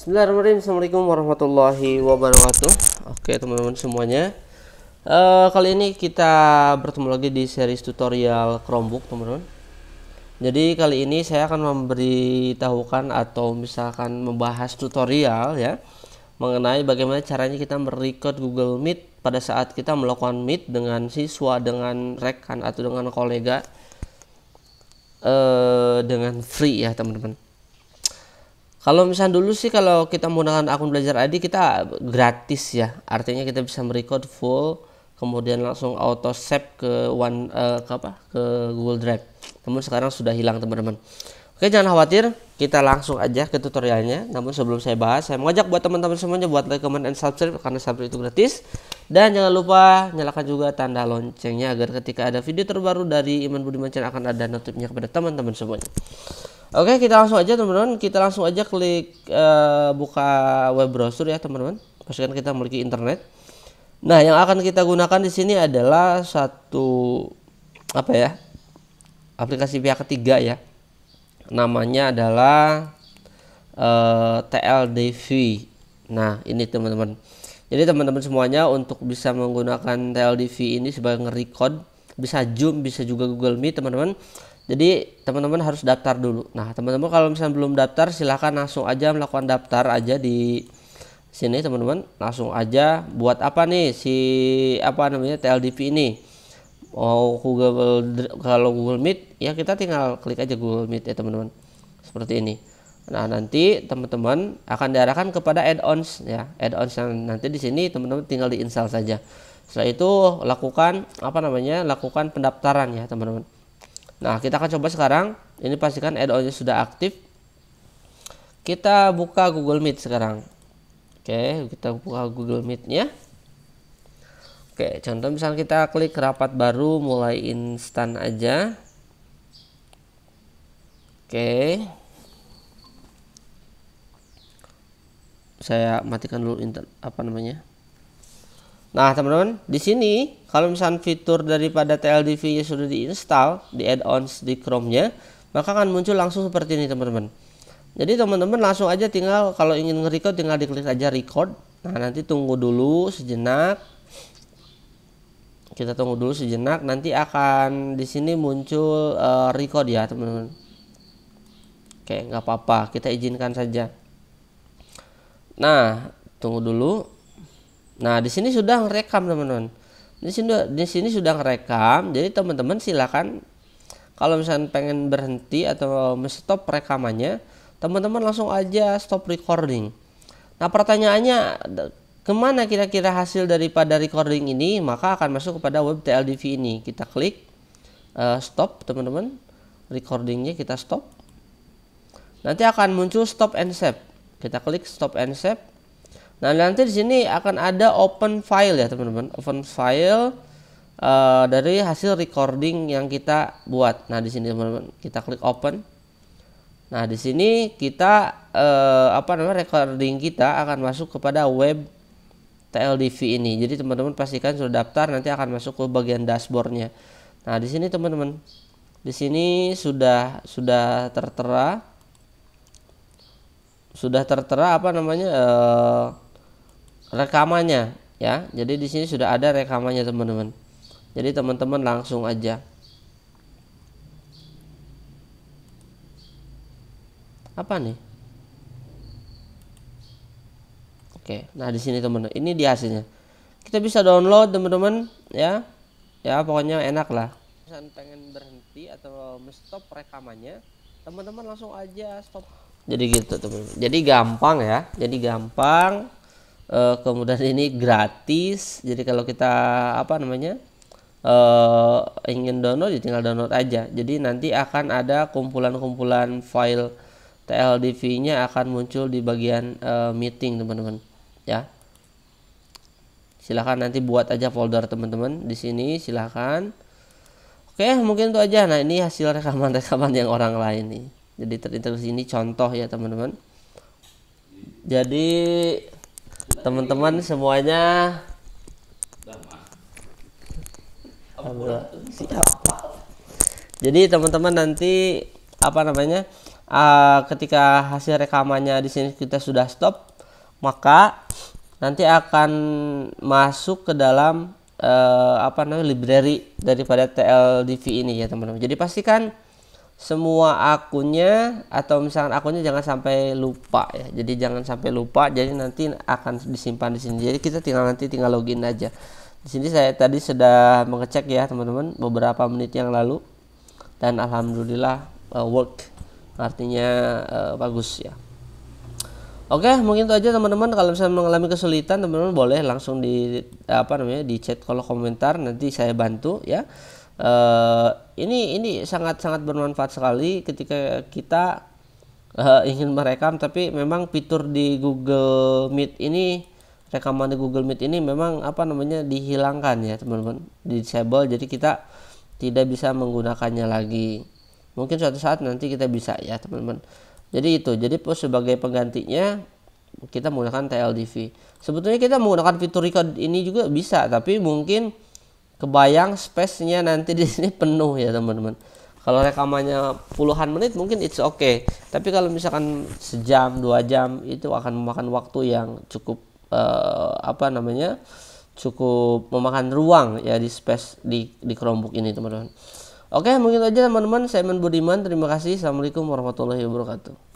Bismillahirrahmanirrahim Assalamualaikum warahmatullahi wabarakatuh Oke teman-teman semuanya e, Kali ini kita bertemu lagi di seri tutorial Chromebook teman-teman Jadi kali ini saya akan memberitahukan atau misalkan membahas tutorial ya Mengenai bagaimana caranya kita merecord Google Meet Pada saat kita melakukan meet dengan siswa, dengan rekan atau dengan kolega e, Dengan free ya teman-teman kalau misalnya dulu sih kalau kita menggunakan akun belajar ID kita gratis ya. Artinya kita bisa merecord full kemudian langsung auto save ke one uh, ke apa? ke Google Drive. Namun sekarang sudah hilang teman-teman. Oke, jangan khawatir, kita langsung aja ke tutorialnya. Namun sebelum saya bahas, saya mengajak buat teman-teman semuanya buat like, comment, and subscribe karena subscribe itu gratis. Dan jangan lupa nyalakan juga tanda loncengnya agar ketika ada video terbaru dari Iman Budiman Channel akan ada notifnya kepada teman-teman semuanya. Oke, kita langsung aja teman-teman. Kita langsung aja klik uh, buka web browser ya teman-teman. Pastikan kita memiliki internet. Nah, yang akan kita gunakan di sini adalah satu apa ya? Aplikasi pihak ketiga ya. Namanya adalah uh, eh, TLDV. Nah, ini teman-teman. Jadi teman-teman semuanya untuk bisa menggunakan TLDV ini sebagai nge-record bisa Zoom, bisa juga Google Meet, teman-teman. Jadi teman-teman harus daftar dulu. Nah teman-teman kalau misalnya belum daftar silahkan langsung aja melakukan daftar aja di sini teman-teman. Langsung aja buat apa nih si apa namanya TLDP ini. Mau oh, Google kalau Google Meet ya kita tinggal klik aja Google Meet ya teman-teman. Seperti ini. Nah, nanti teman-teman akan diarahkan kepada add-ons ya. Add-ons yang nanti di sini teman-teman tinggal diinstal saja. Setelah itu lakukan apa namanya? lakukan pendaftaran ya, teman-teman. Nah, kita akan coba sekarang. Ini pastikan add-onnya sudah aktif. Kita buka Google Meet sekarang. Oke, kita buka Google Meet-nya. Oke, contoh misalnya kita klik rapat baru, mulai instan aja. Oke. Saya matikan dulu apa namanya? Nah teman-teman di sini kalau misalnya fitur daripada TLDV nya sudah diinstal di add-ons di Chrome-nya maka akan muncul langsung seperti ini teman-teman. Jadi teman-teman langsung aja tinggal kalau ingin nge-record tinggal diklik aja record. Nah nanti tunggu dulu sejenak. Kita tunggu dulu sejenak nanti akan di sini muncul uh, record ya teman-teman. Oke nggak apa-apa kita izinkan saja. Nah tunggu dulu Nah, di sini sudah ngerekam teman-teman. Di sini di sini sudah ngerekam. Jadi teman-teman silakan kalau misalnya pengen berhenti atau stop rekamannya, teman-teman langsung aja stop recording. Nah, pertanyaannya kemana kira-kira hasil daripada recording ini? Maka akan masuk kepada web TLDV ini. Kita klik uh, stop, teman-teman. Recordingnya kita stop. Nanti akan muncul stop and save. Kita klik stop and save Nah nanti di sini akan ada open file ya teman-teman, open file uh, dari hasil recording yang kita buat. Nah di sini teman-teman kita klik open. Nah di sini kita uh, apa namanya recording kita akan masuk kepada web TLDV ini. Jadi teman-teman pastikan sudah daftar nanti akan masuk ke bagian dashboardnya. Nah di sini teman-teman di sini sudah sudah tertera sudah tertera apa namanya uh, rekamannya ya. Jadi di sini sudah ada rekamannya teman-teman. Jadi teman-teman langsung aja. Apa nih? Oke, nah di sini teman-teman, ini dia hasilnya. Kita bisa download teman-teman ya. Ya, pokoknya enak lah. Pengen berhenti atau stop rekamannya, teman-teman langsung aja stop. Jadi gitu teman-teman. Jadi gampang ya. Jadi gampang uh, kemudian ini gratis jadi kalau kita apa namanya uh, ingin download ya tinggal download aja jadi nanti akan ada kumpulan-kumpulan file TLDV nya akan muncul di bagian uh, meeting teman-teman ya silahkan nanti buat aja folder teman-teman di sini silahkan oke mungkin itu aja nah ini hasil rekaman-rekaman yang orang lain nih jadi terintegrasi ini contoh ya teman-teman jadi teman-teman semuanya siap jadi teman-teman nanti apa namanya uh, ketika hasil rekamannya di sini kita sudah stop maka nanti akan masuk ke dalam uh, apa namanya library daripada TLDV ini ya teman-teman jadi pastikan semua akunnya atau misalkan akunnya jangan sampai lupa ya. Jadi jangan sampai lupa. Jadi nanti akan disimpan di sini. Jadi kita tinggal nanti tinggal login aja. Di sini saya tadi sudah mengecek ya teman-teman beberapa menit yang lalu dan alhamdulillah uh, work artinya uh, bagus ya. Oke, mungkin itu aja teman-teman. Kalau misalnya mengalami kesulitan, teman-teman boleh langsung di apa namanya di chat kalau komentar nanti saya bantu ya. Eh, ini ini sangat sangat bermanfaat sekali ketika kita uh, ingin merekam tapi memang fitur di Google Meet ini rekaman di Google Meet ini memang apa namanya dihilangkan ya teman-teman di disable jadi kita tidak bisa menggunakannya lagi mungkin suatu saat nanti kita bisa ya teman-teman jadi itu jadi sebagai penggantinya kita menggunakan TLDV sebetulnya kita menggunakan fitur record ini juga bisa tapi mungkin kebayang space-nya nanti di sini penuh ya teman-teman kalau rekamannya puluhan menit mungkin it's okay tapi kalau misalkan sejam dua jam itu akan memakan waktu yang cukup uh, apa namanya cukup memakan ruang ya di space di di Chromebook ini teman-teman oke mungkin aja teman-teman saya Men Budiman terima kasih assalamualaikum warahmatullahi wabarakatuh